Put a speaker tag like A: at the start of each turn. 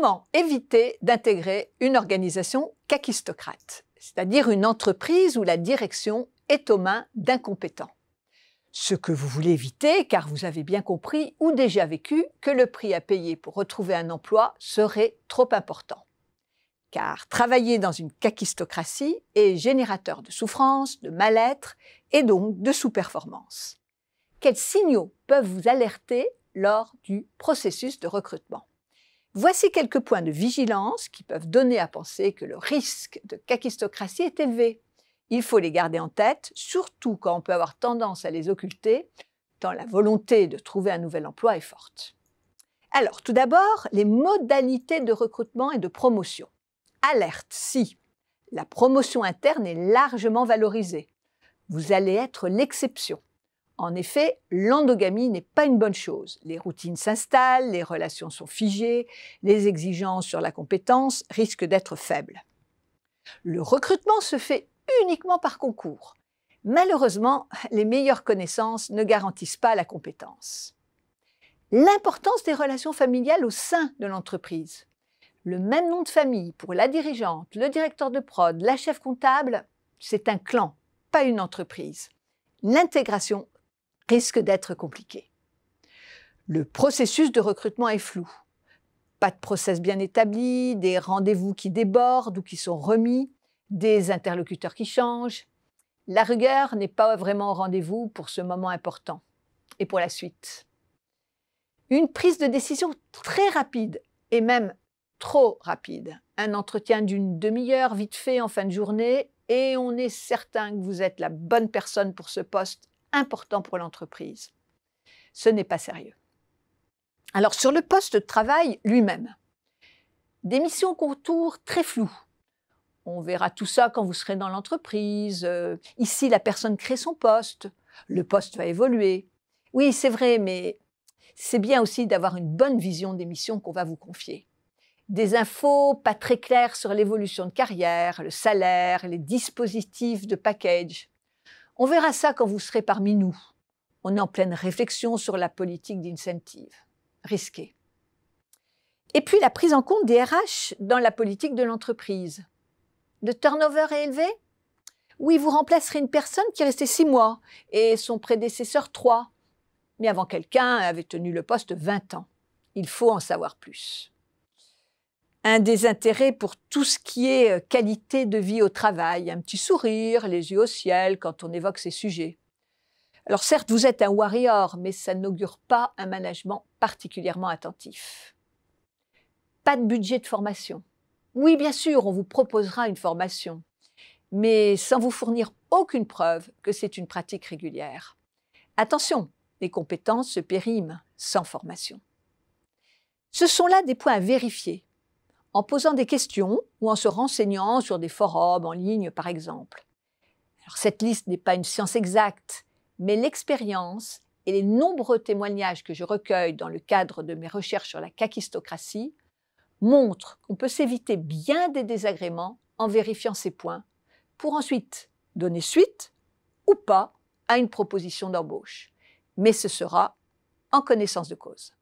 A: comment éviter d'intégrer une organisation caquistocrate, c'est-à-dire une entreprise où la direction est aux mains d'incompétents Ce que vous voulez éviter, car vous avez bien compris ou déjà vécu que le prix à payer pour retrouver un emploi serait trop important. Car travailler dans une caquistocratie est générateur de souffrance, de mal-être et donc de sous-performance. Quels signaux peuvent vous alerter lors du processus de recrutement Voici quelques points de vigilance qui peuvent donner à penser que le risque de cacistocratie est élevé. Il faut les garder en tête, surtout quand on peut avoir tendance à les occulter, tant la volonté de trouver un nouvel emploi est forte. Alors, tout d'abord, les modalités de recrutement et de promotion. Alerte, si la promotion interne est largement valorisée, vous allez être l'exception. En effet, l'endogamie n'est pas une bonne chose. Les routines s'installent, les relations sont figées, les exigences sur la compétence risquent d'être faibles. Le recrutement se fait uniquement par concours. Malheureusement, les meilleures connaissances ne garantissent pas la compétence. L'importance des relations familiales au sein de l'entreprise. Le même nom de famille pour la dirigeante, le directeur de prod, la chef comptable, c'est un clan, pas une entreprise. L'intégration risque d'être compliqué. Le processus de recrutement est flou. Pas de process bien établi, des rendez-vous qui débordent ou qui sont remis, des interlocuteurs qui changent. La rigueur n'est pas vraiment au rendez-vous pour ce moment important et pour la suite. Une prise de décision très rapide et même trop rapide. Un entretien d'une demi-heure vite fait en fin de journée et on est certain que vous êtes la bonne personne pour ce poste important pour l'entreprise. Ce n'est pas sérieux. Alors sur le poste de travail lui-même, des missions contour très floues. On verra tout ça quand vous serez dans l'entreprise. Euh, ici, la personne crée son poste. Le poste va évoluer. Oui, c'est vrai, mais c'est bien aussi d'avoir une bonne vision des missions qu'on va vous confier. Des infos pas très claires sur l'évolution de carrière, le salaire, les dispositifs de package. On verra ça quand vous serez parmi nous. On est en pleine réflexion sur la politique d'incentive. Risqué. Et puis la prise en compte des RH dans la politique de l'entreprise. Le turnover est élevé Oui, vous remplacerez une personne qui est restée six mois et son prédécesseur trois. Mais avant quelqu'un avait tenu le poste 20 ans. Il faut en savoir plus un désintérêt pour tout ce qui est euh, qualité de vie au travail, un petit sourire, les yeux au ciel quand on évoque ces sujets. Alors certes, vous êtes un warrior, mais ça n'augure pas un management particulièrement attentif. Pas de budget de formation. Oui, bien sûr, on vous proposera une formation, mais sans vous fournir aucune preuve que c'est une pratique régulière. Attention, les compétences se périment sans formation. Ce sont là des points à vérifier en posant des questions ou en se renseignant sur des forums en ligne, par exemple. cette liste n'est pas une science exacte, mais l'expérience et les nombreux témoignages que je recueille dans le cadre de mes recherches sur la kakistocratie montrent qu'on peut s'éviter bien des désagréments en vérifiant ces points, pour ensuite donner suite ou pas à une proposition d'embauche. Mais ce sera en connaissance de cause.